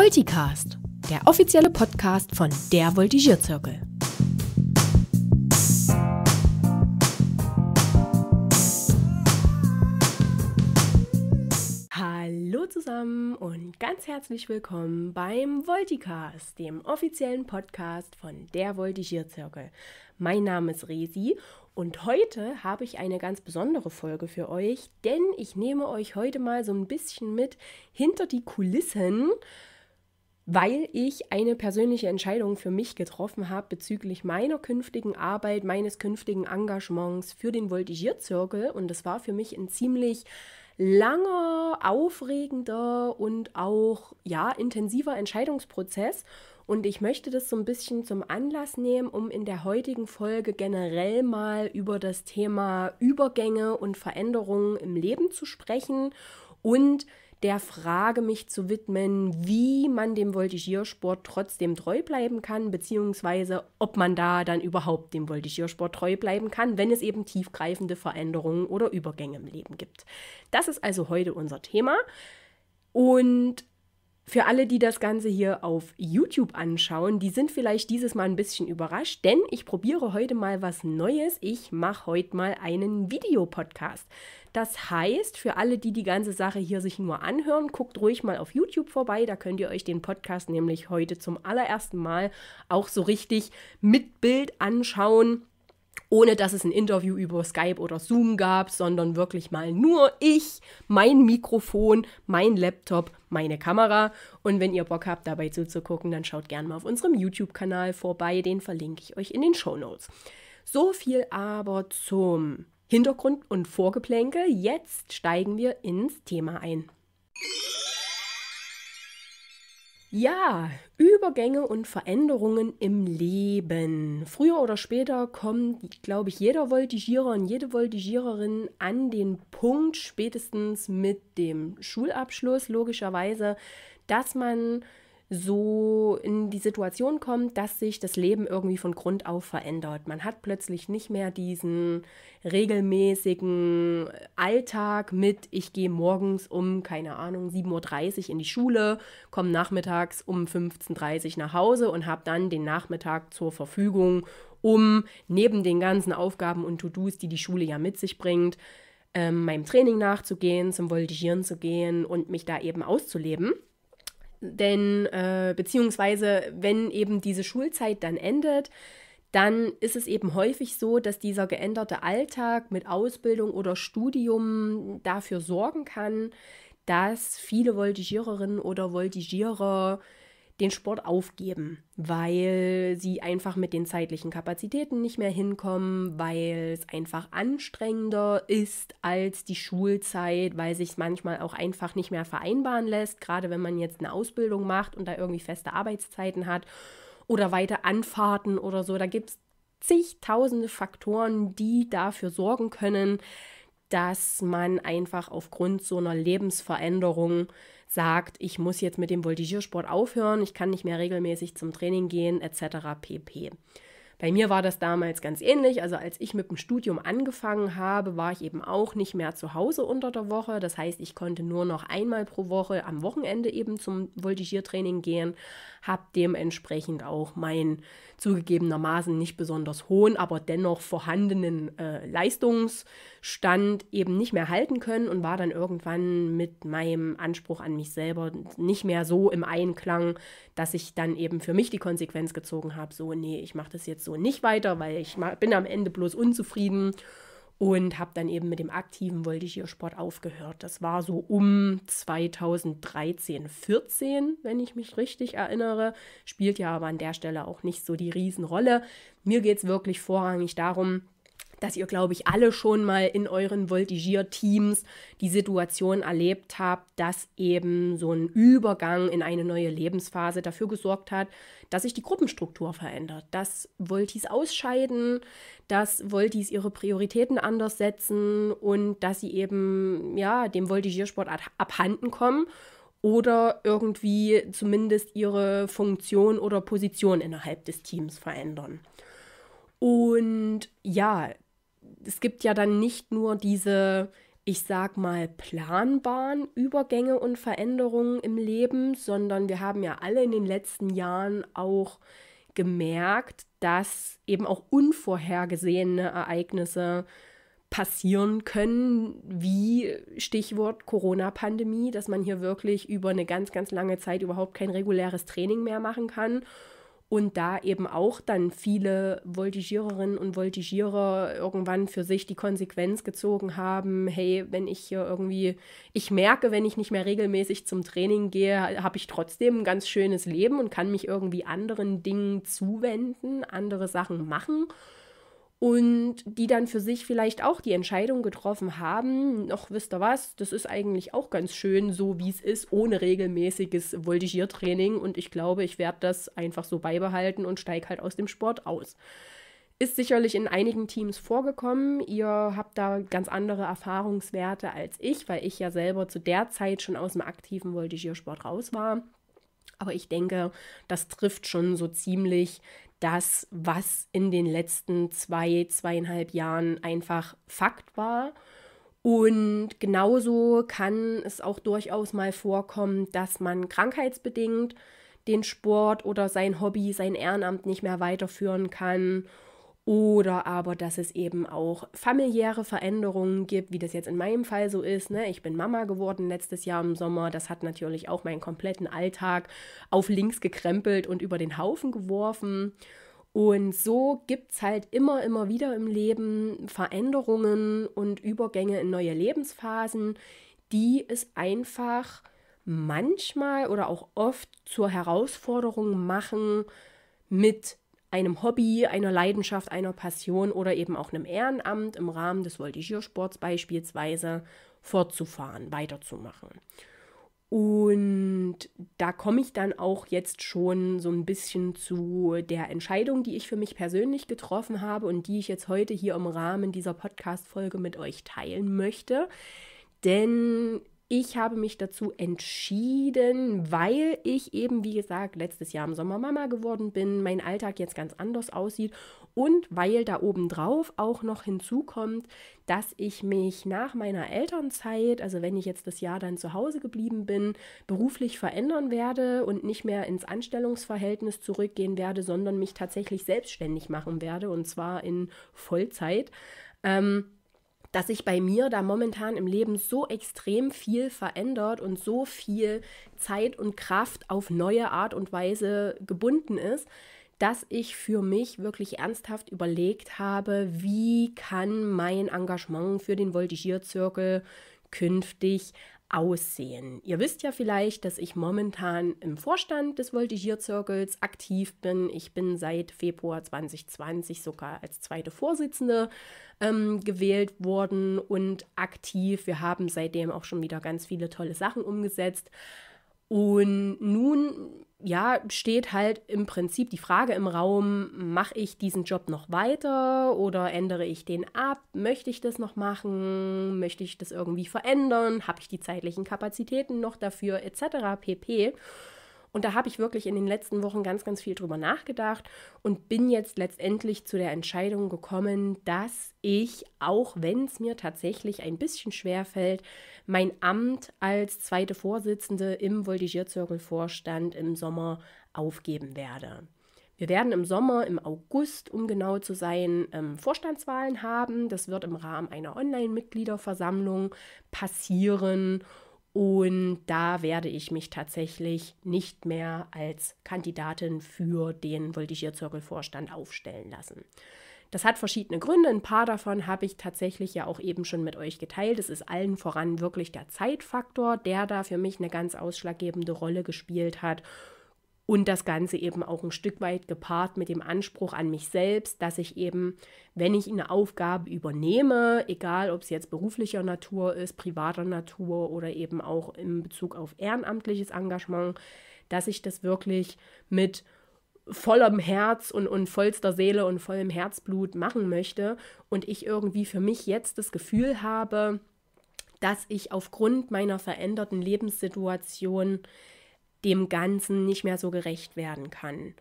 Volticast, der offizielle Podcast von der Voltigierzirkel. Hallo zusammen und ganz herzlich willkommen beim Volticast, dem offiziellen Podcast von der Voltigierzirkel. Mein Name ist Resi und heute habe ich eine ganz besondere Folge für euch, denn ich nehme euch heute mal so ein bisschen mit hinter die Kulissen weil ich eine persönliche Entscheidung für mich getroffen habe bezüglich meiner künftigen Arbeit, meines künftigen Engagements für den Voltigierzirkel. Und das war für mich ein ziemlich langer, aufregender und auch ja intensiver Entscheidungsprozess. Und ich möchte das so ein bisschen zum Anlass nehmen, um in der heutigen Folge generell mal über das Thema Übergänge und Veränderungen im Leben zu sprechen und der Frage mich zu widmen, wie man dem Voltigiersport trotzdem treu bleiben kann, beziehungsweise ob man da dann überhaupt dem Voltigiersport treu bleiben kann, wenn es eben tiefgreifende Veränderungen oder Übergänge im Leben gibt. Das ist also heute unser Thema. Und für alle, die das Ganze hier auf YouTube anschauen, die sind vielleicht dieses Mal ein bisschen überrascht, denn ich probiere heute mal was Neues. Ich mache heute mal einen Videopodcast. Das heißt, für alle, die die ganze Sache hier sich nur anhören, guckt ruhig mal auf YouTube vorbei. Da könnt ihr euch den Podcast nämlich heute zum allerersten Mal auch so richtig mit Bild anschauen ohne dass es ein Interview über Skype oder Zoom gab, sondern wirklich mal nur ich, mein Mikrofon, mein Laptop, meine Kamera. Und wenn ihr Bock habt, dabei zuzugucken, dann schaut gerne mal auf unserem YouTube-Kanal vorbei. Den verlinke ich euch in den Show Notes. So viel aber zum Hintergrund und Vorgeplänkel. Jetzt steigen wir ins Thema ein. Ja, Übergänge und Veränderungen im Leben. Früher oder später kommt, glaube ich, jeder Voltigierer und jede Voltigiererin an den Punkt, spätestens mit dem Schulabschluss, logischerweise, dass man so in die Situation kommt, dass sich das Leben irgendwie von Grund auf verändert. Man hat plötzlich nicht mehr diesen regelmäßigen Alltag mit, ich gehe morgens um, keine Ahnung, 7.30 Uhr in die Schule, komme nachmittags um 15.30 Uhr nach Hause und habe dann den Nachmittag zur Verfügung, um neben den ganzen Aufgaben und To-Dos, die die Schule ja mit sich bringt, ähm, meinem Training nachzugehen, zum Voltigieren zu gehen und mich da eben auszuleben. Denn äh, beziehungsweise, wenn eben diese Schulzeit dann endet, dann ist es eben häufig so, dass dieser geänderte Alltag mit Ausbildung oder Studium dafür sorgen kann, dass viele Voltigiererinnen oder Voltigierer den Sport aufgeben, weil sie einfach mit den zeitlichen Kapazitäten nicht mehr hinkommen, weil es einfach anstrengender ist als die Schulzeit, weil sich manchmal auch einfach nicht mehr vereinbaren lässt, gerade wenn man jetzt eine Ausbildung macht und da irgendwie feste Arbeitszeiten hat oder weite Anfahrten oder so. Da gibt es zigtausende Faktoren, die dafür sorgen können, dass man einfach aufgrund so einer Lebensveränderung sagt, ich muss jetzt mit dem Voltigiersport aufhören, ich kann nicht mehr regelmäßig zum Training gehen, etc. pp. Bei mir war das damals ganz ähnlich. Also als ich mit dem Studium angefangen habe, war ich eben auch nicht mehr zu Hause unter der Woche. Das heißt, ich konnte nur noch einmal pro Woche am Wochenende eben zum Voltigiertraining gehen, habe dementsprechend auch meinen zugegebenermaßen nicht besonders hohen, aber dennoch vorhandenen äh, Leistungsstand eben nicht mehr halten können und war dann irgendwann mit meinem Anspruch an mich selber nicht mehr so im Einklang, dass ich dann eben für mich die Konsequenz gezogen habe, so nee, ich mache das jetzt so nicht weiter, weil ich bin am Ende bloß unzufrieden und habe dann eben mit dem aktiven Voltigiersport aufgehört. Das war so um 2013, 14, wenn ich mich richtig erinnere. Spielt ja aber an der Stelle auch nicht so die Riesenrolle. Mir geht es wirklich vorrangig darum, dass ihr, glaube ich, alle schon mal in euren Voltigier-Teams die Situation erlebt habt, dass eben so ein Übergang in eine neue Lebensphase dafür gesorgt hat, dass sich die Gruppenstruktur verändert, dass Voltis ausscheiden, dass Voltis ihre Prioritäten anders setzen und dass sie eben ja dem Voltigiersport abhanden kommen oder irgendwie zumindest ihre Funktion oder Position innerhalb des Teams verändern. Und ja, es gibt ja dann nicht nur diese, ich sag mal, planbaren Übergänge und Veränderungen im Leben, sondern wir haben ja alle in den letzten Jahren auch gemerkt, dass eben auch unvorhergesehene Ereignisse passieren können, wie Stichwort Corona-Pandemie, dass man hier wirklich über eine ganz, ganz lange Zeit überhaupt kein reguläres Training mehr machen kann und da eben auch dann viele Voltigiererinnen und Voltigierer irgendwann für sich die Konsequenz gezogen haben, hey, wenn ich hier irgendwie, ich merke, wenn ich nicht mehr regelmäßig zum Training gehe, habe ich trotzdem ein ganz schönes Leben und kann mich irgendwie anderen Dingen zuwenden, andere Sachen machen und die dann für sich vielleicht auch die Entscheidung getroffen haben, noch wisst ihr was, das ist eigentlich auch ganz schön so, wie es ist, ohne regelmäßiges Voltigiertraining und ich glaube, ich werde das einfach so beibehalten und steige halt aus dem Sport aus. Ist sicherlich in einigen Teams vorgekommen. Ihr habt da ganz andere Erfahrungswerte als ich, weil ich ja selber zu der Zeit schon aus dem aktiven Voltigiersport raus war. Aber ich denke, das trifft schon so ziemlich das, was in den letzten zwei, zweieinhalb Jahren einfach Fakt war. Und genauso kann es auch durchaus mal vorkommen, dass man krankheitsbedingt den Sport oder sein Hobby, sein Ehrenamt nicht mehr weiterführen kann oder aber, dass es eben auch familiäre Veränderungen gibt, wie das jetzt in meinem Fall so ist. Ne? Ich bin Mama geworden letztes Jahr im Sommer. Das hat natürlich auch meinen kompletten Alltag auf links gekrempelt und über den Haufen geworfen. Und so gibt es halt immer, immer wieder im Leben Veränderungen und Übergänge in neue Lebensphasen, die es einfach manchmal oder auch oft zur Herausforderung machen, mit einem Hobby, einer Leidenschaft, einer Passion oder eben auch einem Ehrenamt im Rahmen des Voltigiersports beispielsweise fortzufahren, weiterzumachen. Und da komme ich dann auch jetzt schon so ein bisschen zu der Entscheidung, die ich für mich persönlich getroffen habe und die ich jetzt heute hier im Rahmen dieser Podcast-Folge mit euch teilen möchte. Denn ich habe mich dazu entschieden, weil ich eben, wie gesagt, letztes Jahr im Sommer Mama geworden bin, mein Alltag jetzt ganz anders aussieht und weil da obendrauf auch noch hinzukommt, dass ich mich nach meiner Elternzeit, also wenn ich jetzt das Jahr dann zu Hause geblieben bin, beruflich verändern werde und nicht mehr ins Anstellungsverhältnis zurückgehen werde, sondern mich tatsächlich selbstständig machen werde und zwar in Vollzeit. Ähm, dass sich bei mir da momentan im Leben so extrem viel verändert und so viel Zeit und Kraft auf neue Art und Weise gebunden ist, dass ich für mich wirklich ernsthaft überlegt habe, wie kann mein Engagement für den Voltigierzirkel künftig aussehen? Ihr wisst ja vielleicht, dass ich momentan im Vorstand des Voltigierzirkels aktiv bin. Ich bin seit Februar 2020 sogar als zweite Vorsitzende ähm, gewählt worden und aktiv. Wir haben seitdem auch schon wieder ganz viele tolle Sachen umgesetzt. Und nun ja, steht halt im Prinzip die Frage im Raum, mache ich diesen Job noch weiter oder ändere ich den ab? Möchte ich das noch machen? Möchte ich das irgendwie verändern? Habe ich die zeitlichen Kapazitäten noch dafür? Etc. pp. Und da habe ich wirklich in den letzten Wochen ganz, ganz viel drüber nachgedacht und bin jetzt letztendlich zu der Entscheidung gekommen, dass ich, auch wenn es mir tatsächlich ein bisschen schwer fällt, mein Amt als zweite Vorsitzende im Voltigierzirkelvorstand im Sommer aufgeben werde. Wir werden im Sommer, im August, um genau zu sein, ähm, Vorstandswahlen haben. Das wird im Rahmen einer Online-Mitgliederversammlung passieren. Und da werde ich mich tatsächlich nicht mehr als Kandidatin für den Voltigierzirkelvorstand aufstellen lassen. Das hat verschiedene Gründe. Ein paar davon habe ich tatsächlich ja auch eben schon mit euch geteilt. Es ist allen voran wirklich der Zeitfaktor, der da für mich eine ganz ausschlaggebende Rolle gespielt hat. Und das Ganze eben auch ein Stück weit gepaart mit dem Anspruch an mich selbst, dass ich eben, wenn ich eine Aufgabe übernehme, egal ob es jetzt beruflicher Natur ist, privater Natur oder eben auch in Bezug auf ehrenamtliches Engagement, dass ich das wirklich mit vollem Herz und, und vollster Seele und vollem Herzblut machen möchte und ich irgendwie für mich jetzt das Gefühl habe, dass ich aufgrund meiner veränderten Lebenssituation dem Ganzen nicht mehr so gerecht werden kann.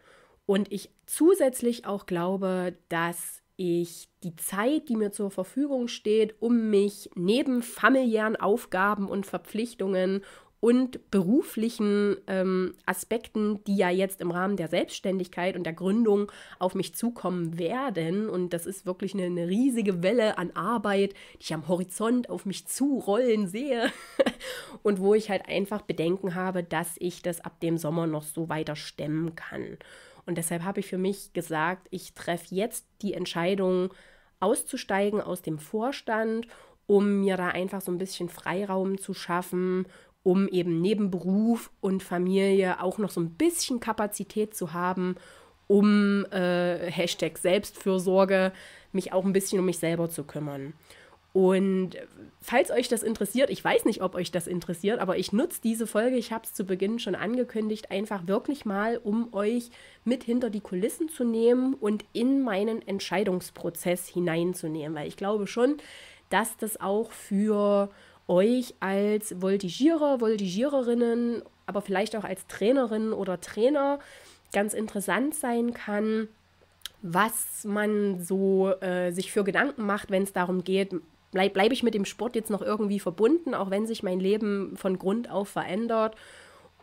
Und ich zusätzlich auch glaube, dass ich die Zeit, die mir zur Verfügung steht, um mich neben familiären Aufgaben und Verpflichtungen und beruflichen ähm, Aspekten, die ja jetzt im Rahmen der Selbstständigkeit und der Gründung auf mich zukommen werden. Und das ist wirklich eine, eine riesige Welle an Arbeit, die ich am Horizont auf mich zurollen sehe und wo ich halt einfach Bedenken habe, dass ich das ab dem Sommer noch so weiter stemmen kann. Und deshalb habe ich für mich gesagt, ich treffe jetzt die Entscheidung, auszusteigen aus dem Vorstand, um mir da einfach so ein bisschen Freiraum zu schaffen um eben neben Beruf und Familie auch noch so ein bisschen Kapazität zu haben, um äh, Hashtag Selbstfürsorge mich auch ein bisschen um mich selber zu kümmern. Und falls euch das interessiert, ich weiß nicht, ob euch das interessiert, aber ich nutze diese Folge, ich habe es zu Beginn schon angekündigt, einfach wirklich mal, um euch mit hinter die Kulissen zu nehmen und in meinen Entscheidungsprozess hineinzunehmen, weil ich glaube schon, dass das auch für euch als Voltigierer, Voltigiererinnen, aber vielleicht auch als Trainerinnen oder Trainer ganz interessant sein kann, was man so äh, sich für Gedanken macht, wenn es darum geht, bleibe bleib ich mit dem Sport jetzt noch irgendwie verbunden, auch wenn sich mein Leben von Grund auf verändert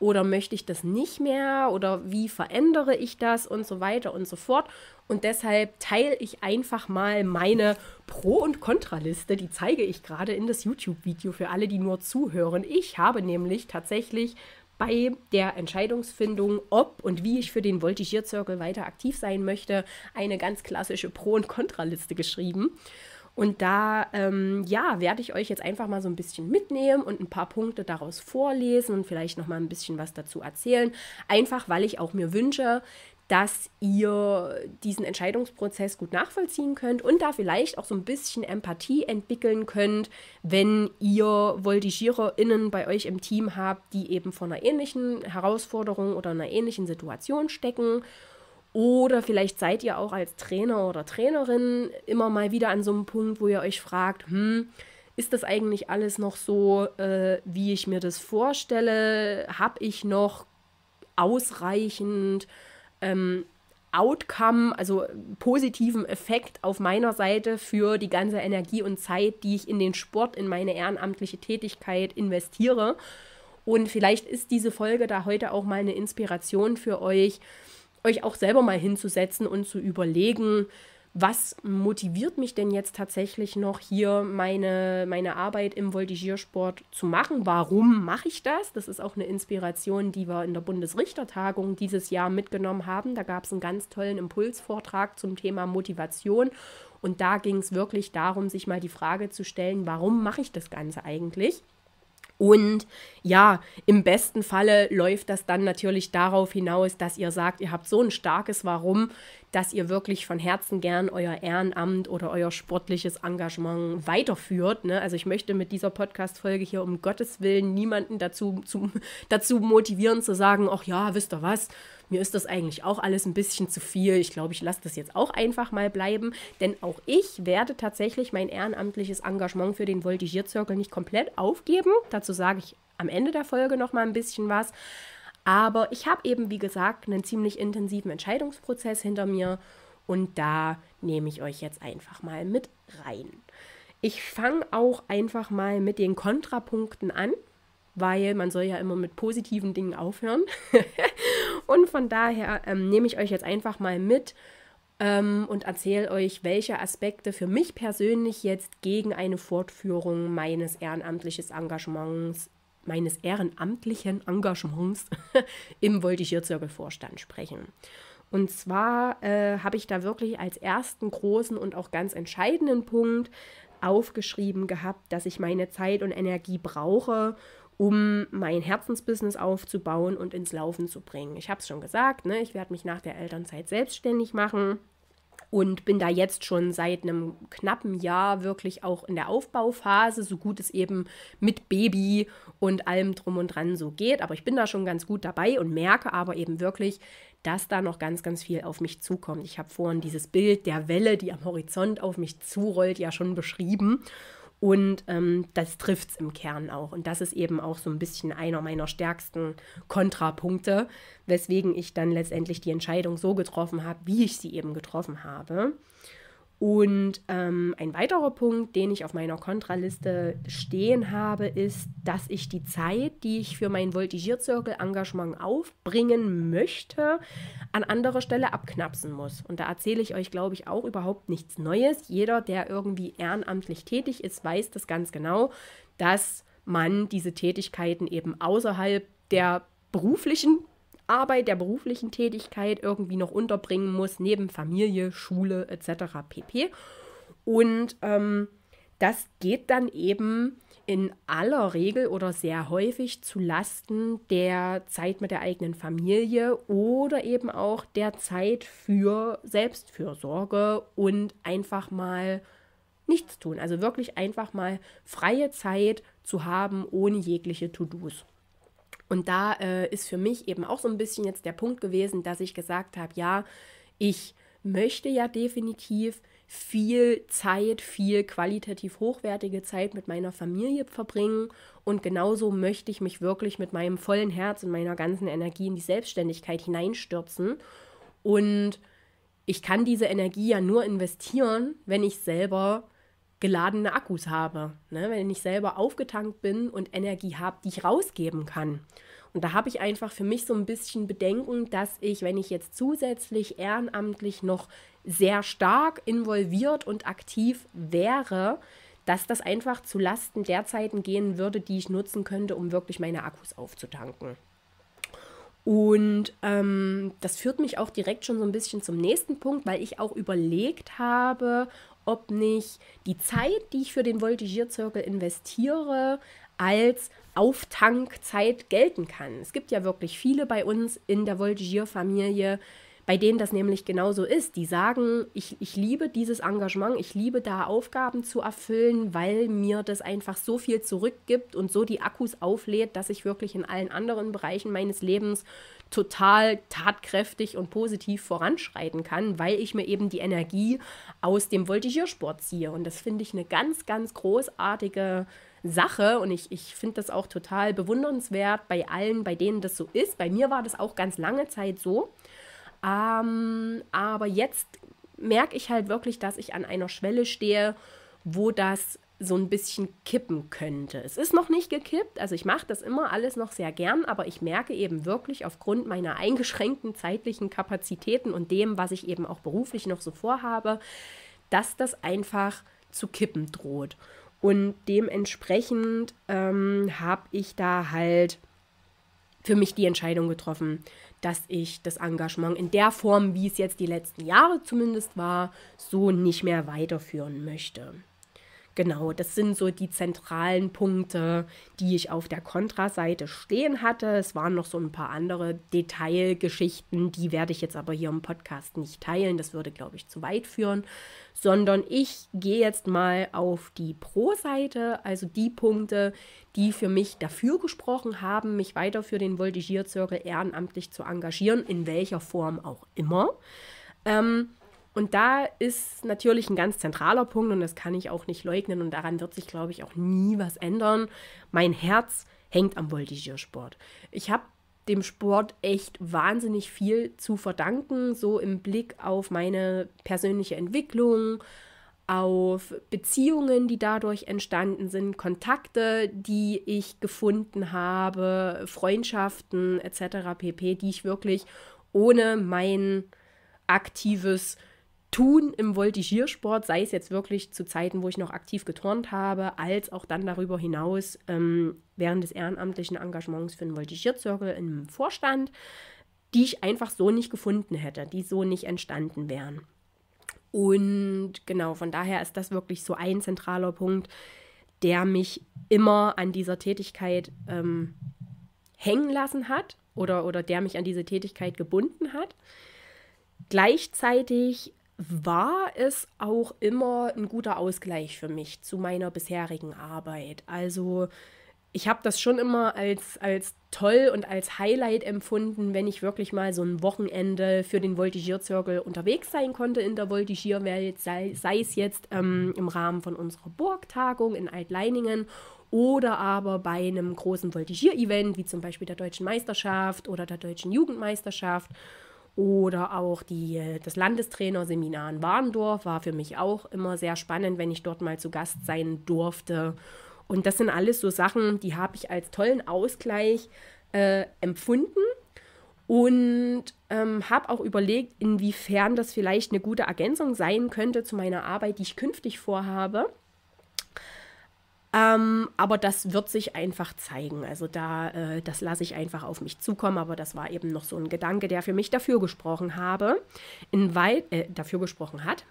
oder möchte ich das nicht mehr oder wie verändere ich das und so weiter und so fort. Und deshalb teile ich einfach mal meine Pro- und Kontraliste, die zeige ich gerade in das YouTube-Video für alle, die nur zuhören. Ich habe nämlich tatsächlich bei der Entscheidungsfindung, ob und wie ich für den Voltigierzirkel weiter aktiv sein möchte, eine ganz klassische Pro- und Kontraliste geschrieben. Und da, ähm, ja, werde ich euch jetzt einfach mal so ein bisschen mitnehmen und ein paar Punkte daraus vorlesen und vielleicht noch mal ein bisschen was dazu erzählen. Einfach, weil ich auch mir wünsche, dass ihr diesen Entscheidungsprozess gut nachvollziehen könnt und da vielleicht auch so ein bisschen Empathie entwickeln könnt, wenn ihr VoltigiererInnen bei euch im Team habt, die eben vor einer ähnlichen Herausforderung oder einer ähnlichen Situation stecken oder vielleicht seid ihr auch als Trainer oder Trainerin immer mal wieder an so einem Punkt, wo ihr euch fragt, hm, ist das eigentlich alles noch so, äh, wie ich mir das vorstelle? Habe ich noch ausreichend ähm, Outcome, also positiven Effekt auf meiner Seite für die ganze Energie und Zeit, die ich in den Sport, in meine ehrenamtliche Tätigkeit investiere? Und vielleicht ist diese Folge da heute auch mal eine Inspiration für euch, euch auch selber mal hinzusetzen und zu überlegen, was motiviert mich denn jetzt tatsächlich noch hier meine, meine Arbeit im Voltigiersport zu machen? Warum mache ich das? Das ist auch eine Inspiration, die wir in der Bundesrichtertagung dieses Jahr mitgenommen haben. Da gab es einen ganz tollen Impulsvortrag zum Thema Motivation. Und da ging es wirklich darum, sich mal die Frage zu stellen, warum mache ich das Ganze eigentlich? Und ja, im besten Falle läuft das dann natürlich darauf hinaus, dass ihr sagt, ihr habt so ein starkes Warum, dass ihr wirklich von Herzen gern euer Ehrenamt oder euer sportliches Engagement weiterführt. Ne? Also ich möchte mit dieser Podcast-Folge hier um Gottes Willen niemanden dazu, zum, dazu motivieren zu sagen, ach ja, wisst ihr was, mir ist das eigentlich auch alles ein bisschen zu viel. Ich glaube, ich lasse das jetzt auch einfach mal bleiben. Denn auch ich werde tatsächlich mein ehrenamtliches Engagement für den Voltigierzirkel nicht komplett aufgeben. Dazu sage ich am Ende der Folge noch mal ein bisschen was. Aber ich habe eben, wie gesagt, einen ziemlich intensiven Entscheidungsprozess hinter mir und da nehme ich euch jetzt einfach mal mit rein. Ich fange auch einfach mal mit den Kontrapunkten an, weil man soll ja immer mit positiven Dingen aufhören. und von daher ähm, nehme ich euch jetzt einfach mal mit ähm, und erzähle euch, welche Aspekte für mich persönlich jetzt gegen eine Fortführung meines ehrenamtlichen Engagements meines ehrenamtlichen Engagements im Voltigierzirkelvorstand sprechen. Und zwar äh, habe ich da wirklich als ersten großen und auch ganz entscheidenden Punkt aufgeschrieben gehabt, dass ich meine Zeit und Energie brauche, um mein Herzensbusiness aufzubauen und ins Laufen zu bringen. Ich habe es schon gesagt, ne? ich werde mich nach der Elternzeit selbstständig machen und bin da jetzt schon seit einem knappen Jahr wirklich auch in der Aufbauphase, so gut es eben mit Baby und allem drum und dran so geht. Aber ich bin da schon ganz gut dabei und merke aber eben wirklich, dass da noch ganz, ganz viel auf mich zukommt. Ich habe vorhin dieses Bild der Welle, die am Horizont auf mich zurollt, ja schon beschrieben. Und ähm, das trifft es im Kern auch. Und das ist eben auch so ein bisschen einer meiner stärksten Kontrapunkte, weswegen ich dann letztendlich die Entscheidung so getroffen habe, wie ich sie eben getroffen habe. Und ähm, ein weiterer Punkt, den ich auf meiner Kontraliste stehen habe, ist, dass ich die Zeit, die ich für mein Voltigierzirkel-Engagement aufbringen möchte, an anderer Stelle abknapsen muss. Und da erzähle ich euch, glaube ich, auch überhaupt nichts Neues. Jeder, der irgendwie ehrenamtlich tätig ist, weiß das ganz genau, dass man diese Tätigkeiten eben außerhalb der beruflichen Arbeit, der beruflichen Tätigkeit irgendwie noch unterbringen muss, neben Familie, Schule etc. pp. Und ähm, das geht dann eben in aller Regel oder sehr häufig zu Lasten der Zeit mit der eigenen Familie oder eben auch der Zeit für Selbstfürsorge und einfach mal nichts tun. Also wirklich einfach mal freie Zeit zu haben ohne jegliche To-Dos. Und da äh, ist für mich eben auch so ein bisschen jetzt der Punkt gewesen, dass ich gesagt habe, ja, ich möchte ja definitiv viel Zeit, viel qualitativ hochwertige Zeit mit meiner Familie verbringen. Und genauso möchte ich mich wirklich mit meinem vollen Herz und meiner ganzen Energie in die Selbstständigkeit hineinstürzen. Und ich kann diese Energie ja nur investieren, wenn ich selber geladene Akkus habe, ne? wenn ich selber aufgetankt bin und Energie habe, die ich rausgeben kann. Und da habe ich einfach für mich so ein bisschen Bedenken, dass ich, wenn ich jetzt zusätzlich ehrenamtlich noch sehr stark involviert und aktiv wäre, dass das einfach zu Lasten der Zeiten gehen würde, die ich nutzen könnte, um wirklich meine Akkus aufzutanken. Und ähm, das führt mich auch direkt schon so ein bisschen zum nächsten Punkt, weil ich auch überlegt habe, ob nicht die Zeit, die ich für den Voltigierzirkel investiere, als Auftankzeit gelten kann. Es gibt ja wirklich viele bei uns in der Voltigierfamilie, bei denen das nämlich genauso ist. Die sagen, ich, ich liebe dieses Engagement, ich liebe da Aufgaben zu erfüllen, weil mir das einfach so viel zurückgibt und so die Akkus auflädt, dass ich wirklich in allen anderen Bereichen meines Lebens total tatkräftig und positiv voranschreiten kann, weil ich mir eben die Energie aus dem Voltigiersport ziehe. Und das finde ich eine ganz, ganz großartige Sache und ich, ich finde das auch total bewundernswert bei allen, bei denen das so ist. Bei mir war das auch ganz lange Zeit so. Ähm, aber jetzt merke ich halt wirklich, dass ich an einer Schwelle stehe, wo das so ein bisschen kippen könnte. Es ist noch nicht gekippt, also ich mache das immer alles noch sehr gern, aber ich merke eben wirklich aufgrund meiner eingeschränkten zeitlichen Kapazitäten und dem, was ich eben auch beruflich noch so vorhabe, dass das einfach zu kippen droht. Und dementsprechend ähm, habe ich da halt für mich die Entscheidung getroffen, dass ich das Engagement in der Form, wie es jetzt die letzten Jahre zumindest war, so nicht mehr weiterführen möchte. Genau, das sind so die zentralen Punkte, die ich auf der Kontraseite stehen hatte. Es waren noch so ein paar andere Detailgeschichten, die werde ich jetzt aber hier im Podcast nicht teilen. Das würde, glaube ich, zu weit führen, sondern ich gehe jetzt mal auf die Pro-Seite, also die Punkte, die für mich dafür gesprochen haben, mich weiter für den Voltigierzirkel ehrenamtlich zu engagieren, in welcher Form auch immer. Ähm, und da ist natürlich ein ganz zentraler Punkt und das kann ich auch nicht leugnen und daran wird sich, glaube ich, auch nie was ändern. Mein Herz hängt am Voltigiersport. Ich habe dem Sport echt wahnsinnig viel zu verdanken, so im Blick auf meine persönliche Entwicklung, auf Beziehungen, die dadurch entstanden sind, Kontakte, die ich gefunden habe, Freundschaften etc. pp, die ich wirklich ohne mein aktives tun im Voltigiersport, sei es jetzt wirklich zu Zeiten, wo ich noch aktiv geturnt habe, als auch dann darüber hinaus ähm, während des ehrenamtlichen Engagements für den Voltigierzirkel im Vorstand, die ich einfach so nicht gefunden hätte, die so nicht entstanden wären. Und genau, von daher ist das wirklich so ein zentraler Punkt, der mich immer an dieser Tätigkeit ähm, hängen lassen hat oder, oder der mich an diese Tätigkeit gebunden hat. Gleichzeitig war es auch immer ein guter Ausgleich für mich zu meiner bisherigen Arbeit. Also ich habe das schon immer als, als toll und als Highlight empfunden, wenn ich wirklich mal so ein Wochenende für den Voltigierzirkel unterwegs sein konnte in der Voltigierwelt, sei, sei es jetzt ähm, im Rahmen von unserer Burgtagung in Altleiningen oder aber bei einem großen Voltigier-Event, wie zum Beispiel der Deutschen Meisterschaft oder der Deutschen Jugendmeisterschaft oder auch die, äh, das Landestrainerseminar in Warndorf war für mich auch immer sehr spannend, wenn ich dort mal zu Gast sein durfte. Und das sind alles so Sachen, die habe ich als tollen Ausgleich äh, empfunden und ähm, habe auch überlegt, inwiefern das vielleicht eine gute Ergänzung sein könnte zu meiner Arbeit, die ich künftig vorhabe. Ähm, aber das wird sich einfach zeigen. Also da, äh, das lasse ich einfach auf mich zukommen. Aber das war eben noch so ein Gedanke, der für mich dafür gesprochen habe, in äh, dafür gesprochen hat.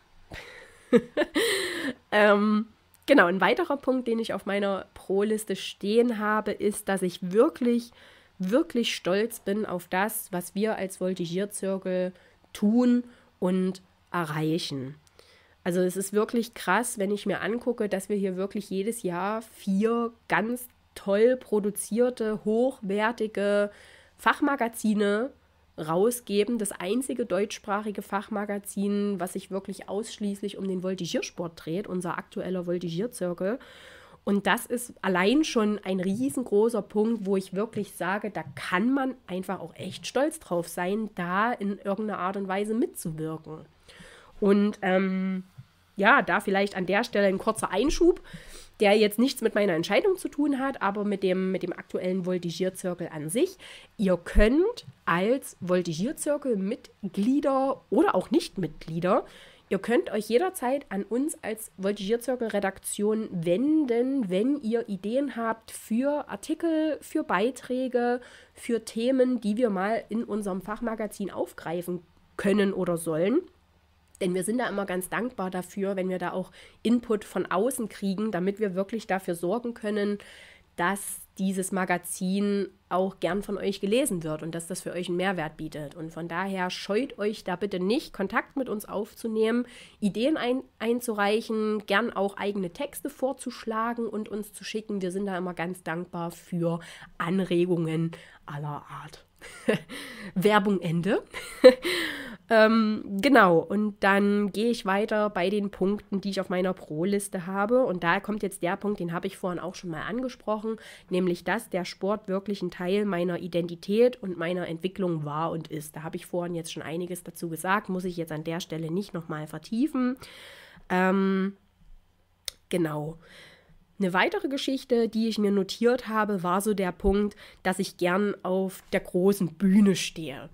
ähm, genau, ein weiterer Punkt, den ich auf meiner Pro-Liste stehen habe, ist, dass ich wirklich, wirklich stolz bin auf das, was wir als Voltigierzirkel tun und erreichen. Also es ist wirklich krass, wenn ich mir angucke, dass wir hier wirklich jedes Jahr vier ganz toll produzierte, hochwertige Fachmagazine rausgeben. Das einzige deutschsprachige Fachmagazin, was sich wirklich ausschließlich um den Voltigiersport dreht, unser aktueller Voltigierzirkel. Und das ist allein schon ein riesengroßer Punkt, wo ich wirklich sage, da kann man einfach auch echt stolz drauf sein, da in irgendeiner Art und Weise mitzuwirken. Und ähm, ja, da vielleicht an der Stelle ein kurzer Einschub, der jetzt nichts mit meiner Entscheidung zu tun hat, aber mit dem, mit dem aktuellen Voltigierzirkel an sich. Ihr könnt als Voltigierzirkel-Mitglieder oder auch Nichtmitglieder Ihr könnt euch jederzeit an uns als Voltigierzirkel-Redaktion wenden, wenn ihr Ideen habt für Artikel, für Beiträge, für Themen, die wir mal in unserem Fachmagazin aufgreifen können oder sollen. Denn wir sind da immer ganz dankbar dafür, wenn wir da auch Input von außen kriegen, damit wir wirklich dafür sorgen können, dass dieses Magazin auch gern von euch gelesen wird und dass das für euch einen Mehrwert bietet. Und von daher scheut euch da bitte nicht, Kontakt mit uns aufzunehmen, Ideen ein, einzureichen, gern auch eigene Texte vorzuschlagen und uns zu schicken. Wir sind da immer ganz dankbar für Anregungen aller Art. Werbung Ende. ähm, genau, und dann gehe ich weiter bei den Punkten, die ich auf meiner Pro-Liste habe. Und da kommt jetzt der Punkt, den habe ich vorhin auch schon mal angesprochen, nämlich dass der Sport wirklich ein Teil meiner Identität und meiner Entwicklung war und ist. Da habe ich vorhin jetzt schon einiges dazu gesagt, muss ich jetzt an der Stelle nicht nochmal vertiefen. Ähm, genau. Genau. Eine weitere Geschichte, die ich mir notiert habe, war so der Punkt, dass ich gern auf der großen Bühne stehe.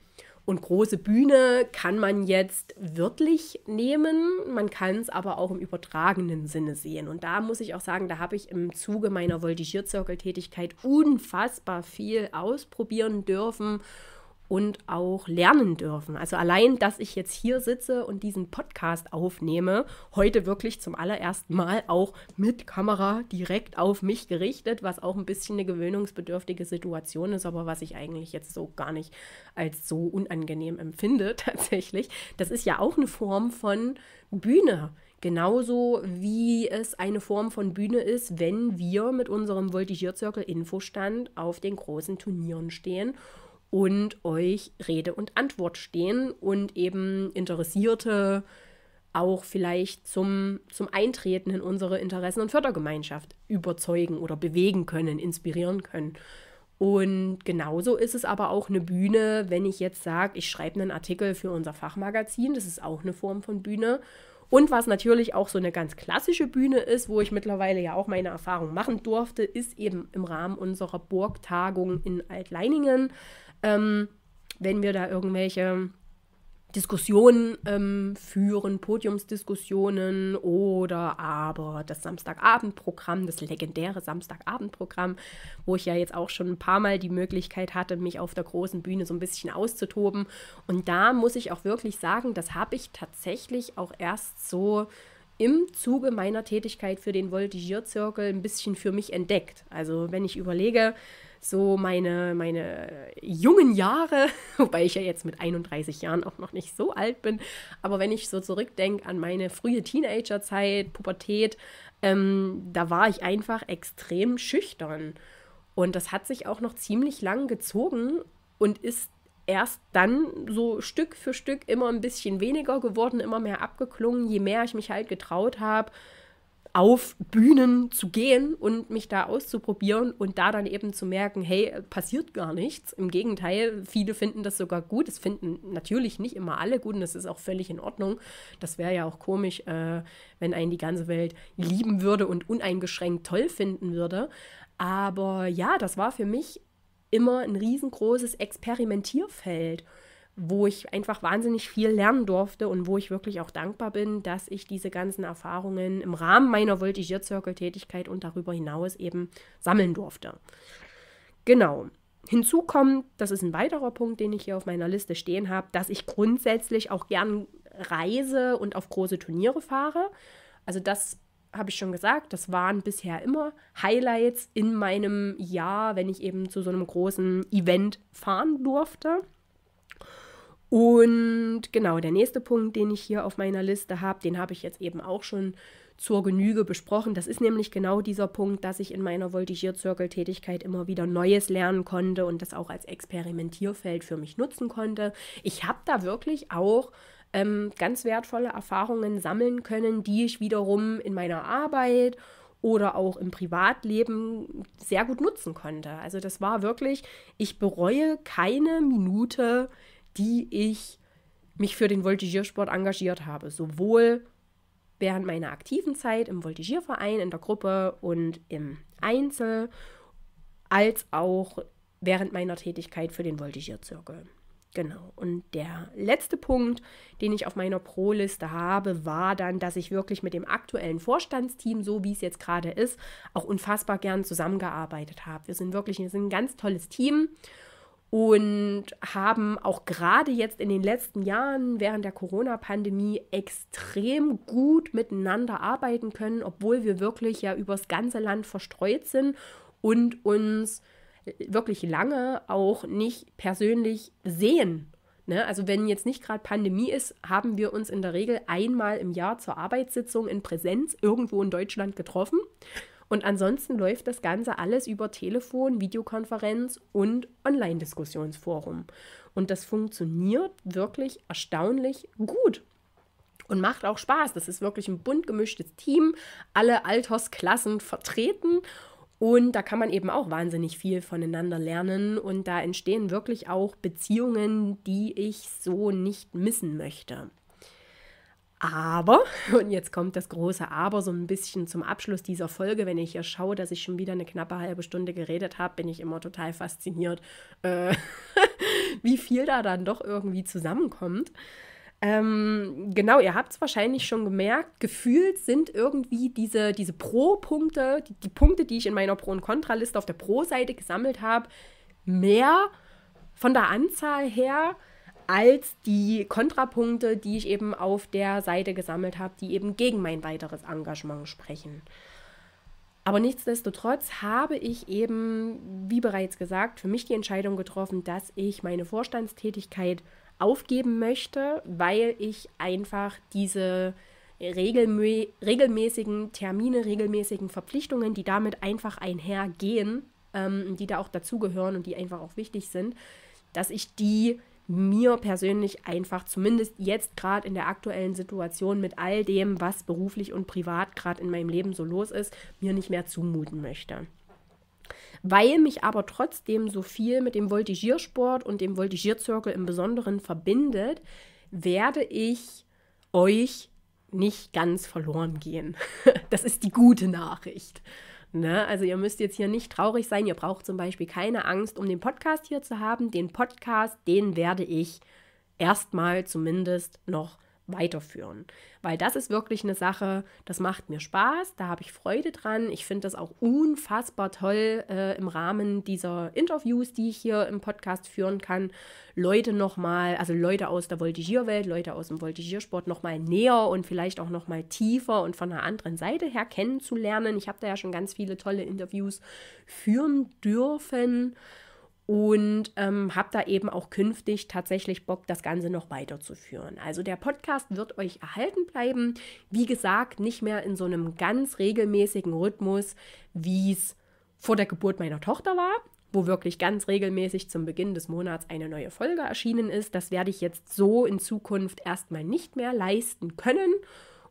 Und große Bühne kann man jetzt wörtlich nehmen, man kann es aber auch im übertragenen Sinne sehen. Und da muss ich auch sagen, da habe ich im Zuge meiner Voltigierzirkeltätigkeit unfassbar viel ausprobieren dürfen und auch lernen dürfen. Also allein, dass ich jetzt hier sitze und diesen Podcast aufnehme, heute wirklich zum allerersten Mal auch mit Kamera direkt auf mich gerichtet, was auch ein bisschen eine gewöhnungsbedürftige Situation ist, aber was ich eigentlich jetzt so gar nicht als so unangenehm empfinde tatsächlich. Das ist ja auch eine Form von Bühne. Genauso wie es eine Form von Bühne ist, wenn wir mit unserem Voltigierzirkel Infostand auf den großen Turnieren stehen und euch Rede und Antwort stehen und eben Interessierte auch vielleicht zum, zum Eintreten in unsere Interessen- und Fördergemeinschaft überzeugen oder bewegen können, inspirieren können. Und genauso ist es aber auch eine Bühne, wenn ich jetzt sage, ich schreibe einen Artikel für unser Fachmagazin, das ist auch eine Form von Bühne. Und was natürlich auch so eine ganz klassische Bühne ist, wo ich mittlerweile ja auch meine Erfahrung machen durfte, ist eben im Rahmen unserer Burgtagung in Altleiningen ähm, wenn wir da irgendwelche Diskussionen ähm, führen, Podiumsdiskussionen oder aber das Samstagabendprogramm, das legendäre Samstagabendprogramm, wo ich ja jetzt auch schon ein paar Mal die Möglichkeit hatte, mich auf der großen Bühne so ein bisschen auszutoben. Und da muss ich auch wirklich sagen, das habe ich tatsächlich auch erst so im Zuge meiner Tätigkeit für den Voltigierzirkel ein bisschen für mich entdeckt. Also wenn ich überlege, so meine, meine jungen Jahre, wobei ich ja jetzt mit 31 Jahren auch noch nicht so alt bin, aber wenn ich so zurückdenke an meine frühe Teenagerzeit, Pubertät, ähm, da war ich einfach extrem schüchtern. Und das hat sich auch noch ziemlich lang gezogen und ist erst dann so Stück für Stück immer ein bisschen weniger geworden, immer mehr abgeklungen, je mehr ich mich halt getraut habe, auf Bühnen zu gehen und mich da auszuprobieren und da dann eben zu merken, hey, passiert gar nichts. Im Gegenteil, viele finden das sogar gut. Das finden natürlich nicht immer alle gut und das ist auch völlig in Ordnung. Das wäre ja auch komisch, äh, wenn einen die ganze Welt lieben würde und uneingeschränkt toll finden würde. Aber ja, das war für mich immer ein riesengroßes Experimentierfeld wo ich einfach wahnsinnig viel lernen durfte und wo ich wirklich auch dankbar bin, dass ich diese ganzen Erfahrungen im Rahmen meiner Voltigierzirkeltätigkeit und darüber hinaus eben sammeln durfte. Genau. Hinzu kommt, das ist ein weiterer Punkt, den ich hier auf meiner Liste stehen habe, dass ich grundsätzlich auch gern reise und auf große Turniere fahre. Also das habe ich schon gesagt, das waren bisher immer Highlights in meinem Jahr, wenn ich eben zu so einem großen Event fahren durfte. Und genau, der nächste Punkt, den ich hier auf meiner Liste habe, den habe ich jetzt eben auch schon zur Genüge besprochen. Das ist nämlich genau dieser Punkt, dass ich in meiner Voltigierzirkeltätigkeit immer wieder Neues lernen konnte und das auch als Experimentierfeld für mich nutzen konnte. Ich habe da wirklich auch ähm, ganz wertvolle Erfahrungen sammeln können, die ich wiederum in meiner Arbeit oder auch im Privatleben sehr gut nutzen konnte. Also das war wirklich, ich bereue keine Minute die ich mich für den Voltigiersport engagiert habe. Sowohl während meiner aktiven Zeit im Voltigierverein, in der Gruppe und im Einzel, als auch während meiner Tätigkeit für den Voltigierzirkel. Genau. Und der letzte Punkt, den ich auf meiner Pro-Liste habe, war dann, dass ich wirklich mit dem aktuellen Vorstandsteam, so wie es jetzt gerade ist, auch unfassbar gern zusammengearbeitet habe. Wir sind wirklich wir sind ein ganz tolles Team und haben auch gerade jetzt in den letzten Jahren während der Corona-Pandemie extrem gut miteinander arbeiten können, obwohl wir wirklich ja übers ganze Land verstreut sind und uns wirklich lange auch nicht persönlich sehen. Ne? Also wenn jetzt nicht gerade Pandemie ist, haben wir uns in der Regel einmal im Jahr zur Arbeitssitzung in Präsenz irgendwo in Deutschland getroffen und ansonsten läuft das Ganze alles über Telefon, Videokonferenz und Online-Diskussionsforum. Und das funktioniert wirklich erstaunlich gut und macht auch Spaß. Das ist wirklich ein bunt gemischtes Team, alle Altersklassen vertreten. Und da kann man eben auch wahnsinnig viel voneinander lernen und da entstehen wirklich auch Beziehungen, die ich so nicht missen möchte. Aber, und jetzt kommt das große Aber so ein bisschen zum Abschluss dieser Folge, wenn ich hier schaue, dass ich schon wieder eine knappe halbe Stunde geredet habe, bin ich immer total fasziniert, äh, wie viel da dann doch irgendwie zusammenkommt. Ähm, genau, ihr habt es wahrscheinlich schon gemerkt, gefühlt sind irgendwie diese, diese Pro-Punkte, die, die Punkte, die ich in meiner Pro- und Kontraliste auf der Pro-Seite gesammelt habe, mehr von der Anzahl her als die Kontrapunkte, die ich eben auf der Seite gesammelt habe, die eben gegen mein weiteres Engagement sprechen. Aber nichtsdestotrotz habe ich eben, wie bereits gesagt, für mich die Entscheidung getroffen, dass ich meine Vorstandstätigkeit aufgeben möchte, weil ich einfach diese regelmä regelmäßigen Termine, regelmäßigen Verpflichtungen, die damit einfach einhergehen, ähm, die da auch dazugehören und die einfach auch wichtig sind, dass ich die mir persönlich einfach zumindest jetzt gerade in der aktuellen Situation mit all dem, was beruflich und privat gerade in meinem Leben so los ist, mir nicht mehr zumuten möchte. Weil mich aber trotzdem so viel mit dem Voltigiersport und dem Voltigierzirkel im Besonderen verbindet, werde ich euch nicht ganz verloren gehen. Das ist die gute Nachricht. Ne? Also ihr müsst jetzt hier nicht traurig sein. Ihr braucht zum Beispiel keine Angst, um den Podcast hier zu haben. Den Podcast, den werde ich erstmal zumindest noch weiterführen. Weil das ist wirklich eine Sache, das macht mir Spaß, da habe ich Freude dran. Ich finde das auch unfassbar toll äh, im Rahmen dieser Interviews, die ich hier im Podcast führen kann, Leute nochmal, also Leute aus der Voltigierwelt, Leute aus dem Voltigiersport nochmal näher und vielleicht auch nochmal tiefer und von einer anderen Seite her kennenzulernen. Ich habe da ja schon ganz viele tolle Interviews führen dürfen und ähm, habe da eben auch künftig tatsächlich Bock, das Ganze noch weiterzuführen. Also der Podcast wird euch erhalten bleiben. Wie gesagt, nicht mehr in so einem ganz regelmäßigen Rhythmus, wie es vor der Geburt meiner Tochter war, wo wirklich ganz regelmäßig zum Beginn des Monats eine neue Folge erschienen ist. Das werde ich jetzt so in Zukunft erstmal nicht mehr leisten können.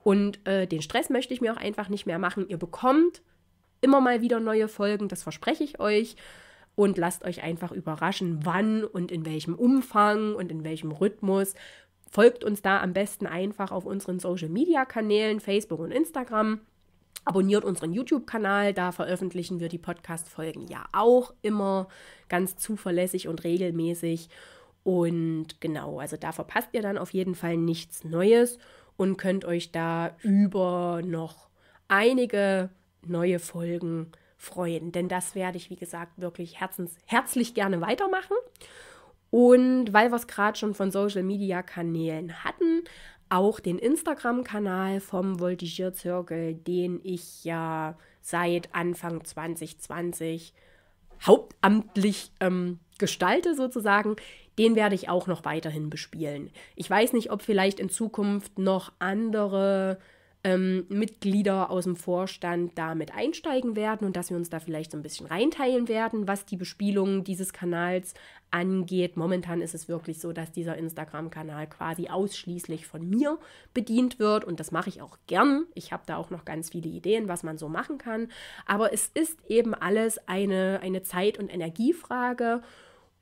Und äh, den Stress möchte ich mir auch einfach nicht mehr machen. Ihr bekommt immer mal wieder neue Folgen, das verspreche ich euch und lasst euch einfach überraschen, wann und in welchem Umfang und in welchem Rhythmus. Folgt uns da am besten einfach auf unseren Social-Media-Kanälen, Facebook und Instagram. Abonniert unseren YouTube-Kanal, da veröffentlichen wir die Podcast-Folgen ja auch immer ganz zuverlässig und regelmäßig. Und genau, also da verpasst ihr dann auf jeden Fall nichts Neues und könnt euch da über noch einige neue Folgen freuen. Denn das werde ich, wie gesagt, wirklich herzens, herzlich gerne weitermachen. Und weil wir es gerade schon von Social-Media-Kanälen hatten, auch den Instagram-Kanal vom Voltigierzirkel, den ich ja seit Anfang 2020 hauptamtlich ähm, gestalte sozusagen, den werde ich auch noch weiterhin bespielen. Ich weiß nicht, ob vielleicht in Zukunft noch andere ähm, Mitglieder aus dem Vorstand damit einsteigen werden und dass wir uns da vielleicht so ein bisschen reinteilen werden, was die Bespielung dieses Kanals angeht. Momentan ist es wirklich so, dass dieser Instagram-Kanal quasi ausschließlich von mir bedient wird und das mache ich auch gern. Ich habe da auch noch ganz viele Ideen, was man so machen kann. Aber es ist eben alles eine, eine Zeit- und Energiefrage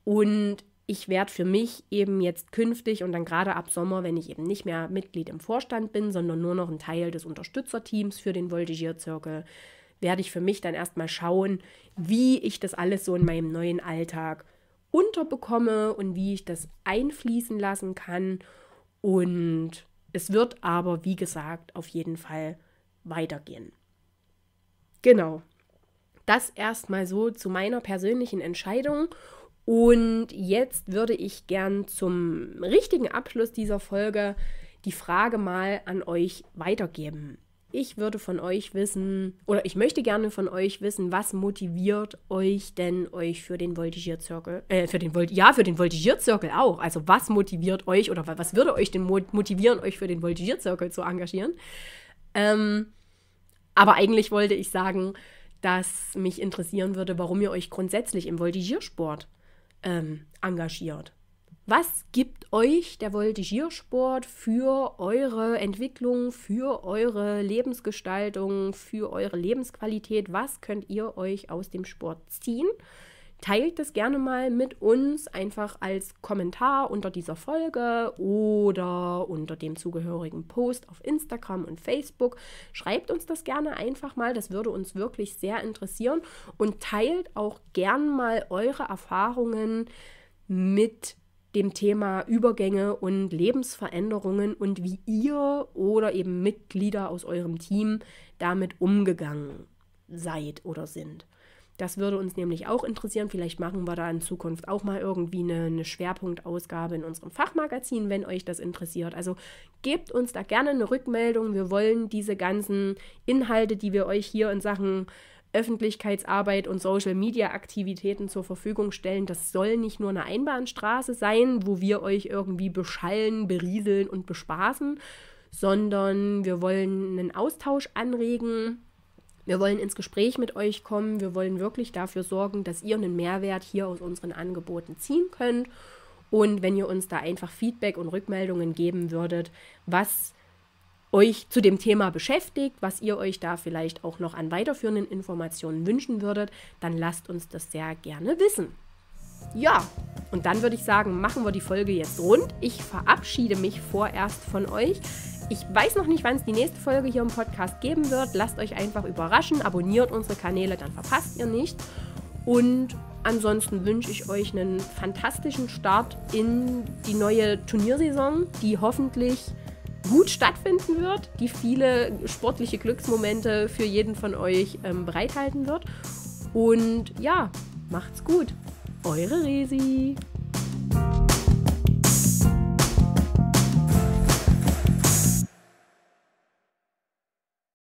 und ich werde für mich eben jetzt künftig und dann gerade ab Sommer, wenn ich eben nicht mehr Mitglied im Vorstand bin, sondern nur noch ein Teil des Unterstützerteams für den Voltigierzirkel, werde ich für mich dann erstmal schauen, wie ich das alles so in meinem neuen Alltag unterbekomme und wie ich das einfließen lassen kann. Und es wird aber, wie gesagt, auf jeden Fall weitergehen. Genau. Das erstmal so zu meiner persönlichen Entscheidung und jetzt würde ich gern zum richtigen Abschluss dieser Folge die Frage mal an euch weitergeben. Ich würde von euch wissen, oder ich möchte gerne von euch wissen, was motiviert euch denn euch für den Voltigierzirkel, äh, für den Volt, ja, für den Voltigierzirkel auch. Also was motiviert euch oder was würde euch denn motivieren, euch für den Voltigierzirkel zu engagieren? Ähm, aber eigentlich wollte ich sagen, dass mich interessieren würde, warum ihr euch grundsätzlich im Voltigiersport ähm, engagiert. Was gibt euch der Voltigiersport für eure Entwicklung, für eure Lebensgestaltung, für eure Lebensqualität? Was könnt ihr euch aus dem Sport ziehen? Teilt das gerne mal mit uns einfach als Kommentar unter dieser Folge oder unter dem zugehörigen Post auf Instagram und Facebook. Schreibt uns das gerne einfach mal, das würde uns wirklich sehr interessieren und teilt auch gern mal eure Erfahrungen mit dem Thema Übergänge und Lebensveränderungen und wie ihr oder eben Mitglieder aus eurem Team damit umgegangen seid oder sind. Das würde uns nämlich auch interessieren. Vielleicht machen wir da in Zukunft auch mal irgendwie eine, eine Schwerpunktausgabe in unserem Fachmagazin, wenn euch das interessiert. Also gebt uns da gerne eine Rückmeldung. Wir wollen diese ganzen Inhalte, die wir euch hier in Sachen Öffentlichkeitsarbeit und Social-Media-Aktivitäten zur Verfügung stellen. Das soll nicht nur eine Einbahnstraße sein, wo wir euch irgendwie beschallen, berieseln und bespaßen, sondern wir wollen einen Austausch anregen. Wir wollen ins Gespräch mit euch kommen. Wir wollen wirklich dafür sorgen, dass ihr einen Mehrwert hier aus unseren Angeboten ziehen könnt. Und wenn ihr uns da einfach Feedback und Rückmeldungen geben würdet, was euch zu dem Thema beschäftigt, was ihr euch da vielleicht auch noch an weiterführenden Informationen wünschen würdet, dann lasst uns das sehr gerne wissen. Ja, und dann würde ich sagen, machen wir die Folge jetzt rund. Ich verabschiede mich vorerst von euch. Ich weiß noch nicht, wann es die nächste Folge hier im Podcast geben wird. Lasst euch einfach überraschen, abonniert unsere Kanäle, dann verpasst ihr nichts. Und ansonsten wünsche ich euch einen fantastischen Start in die neue Turniersaison, die hoffentlich gut stattfinden wird, die viele sportliche Glücksmomente für jeden von euch ähm, bereithalten wird. Und ja, macht's gut. Eure Resi.